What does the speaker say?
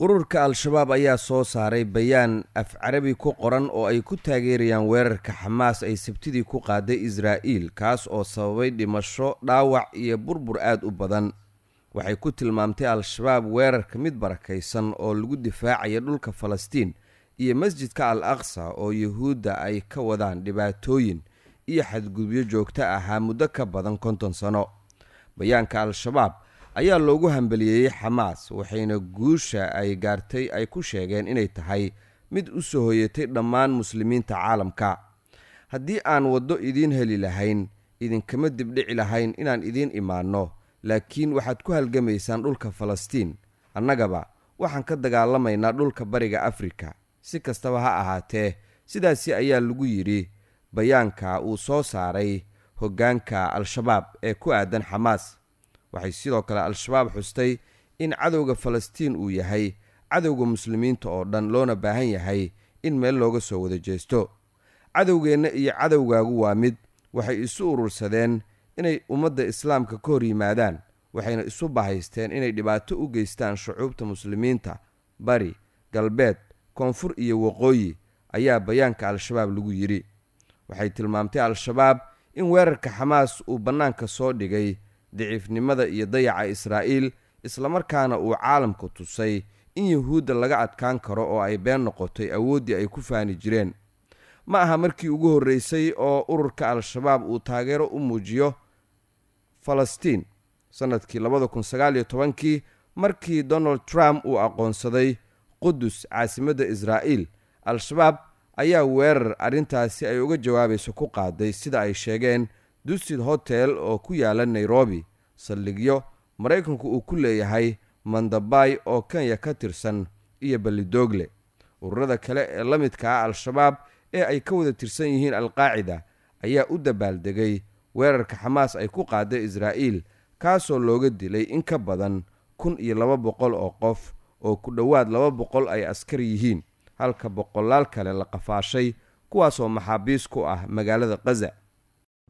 ururka al-shabaab ayaa soo saaray bayaan af carabi ku qoran oo ay ku taageerayaan weerarka xamaas ay sabtidii ku qaaday israa'iil kaas oo sababay dhimasho dhaawac iyo burbur aada u badan waxay ku tilmaamtay al-shabaab weerarka mid barakaysan oo lagu difaacaya dhulka falastiin iyo masjidka al aqsa oo yuhuudda ay ka wadaan dhibaatooyin iyo xadgudubyo joogto ahaa muddo ka badan konton sano bayaanka al-shabaab ayaa loogu hambaliyeeyey xamaas waxayna guusha ay gaartay ay ku sheegeen inay tahay mid u soo hoyatay dhammaan muslimiinta caalamka haddii aan waddo idiin heli lahayn idinkama dibdhici lahayn inaan idiin imaanno laakiin waxaad ku halgamaysaan dhulka falastiin annagaba waxaan ka dagaalamaynaa dhulka bariga afrika si kastaba ha ahaatee sidaasi ayaa lagu yidhi bayaanka uu soo saaray hoggaanka al-shabaab ee ku aadan xamaas waxay sidoo kale al-shabaab xustay in cadowga falastiin uu yahay cadowga muslimiinta oo dhan loona baahan yahay in meel looga soo wada jeesto cadowgeenna iyo cadowgaagu waa mid waxay isu urursadeen inay ummadda islaamka ka hor yimaadaan waxayna isu bahaysteen inay dhibaato u geystaan shucuubta muslimiinta bari galbeed koonfur iyo waqooyi ayaa bayaanka al-shabaab lagu yidhi waxay tilmaamtay al-shabaab in weerarka xamaas uu bannaanka soo dhigay daciifnimada iyo dayaca israa'iil islamarkaana uu caalamku tusay in yuhuudda laga adkaan karo oo ay been noqotay awooddii ay ku faani jireen ma aha markii ugu horreysay oo ururka al-shabaab uu taageero u muujiyo falastiin sannadkii labada kun sagaal iyo tobankii markii donald trump uu aqoonsaday qudus caasimadda israa'iil al-shabaab ayaa weerar arrintaasi ay uga jawaabayso ku qaaday sida ay sheegeen dusid hotel oo ku yaala nairobi saldhigyo maraykanku uu ku leeyahay mandabay oo kenya ka tirsan iyo balidoogle ururada kale ee la midka ah al-shabaab ee ay ka wada tirsan yihiin alqaacida ayaa u dabaaldegay weerarka xamaas ay ku qaaday israa'iil kaasoo looga dilay in ka badan kun iyo laba boqol oo qof oo ku dhowaad laba boqol ay askar yihiin halka boqolaal kale la qafaashay kuwaasoo maxaabiis ku ah magaalada khaza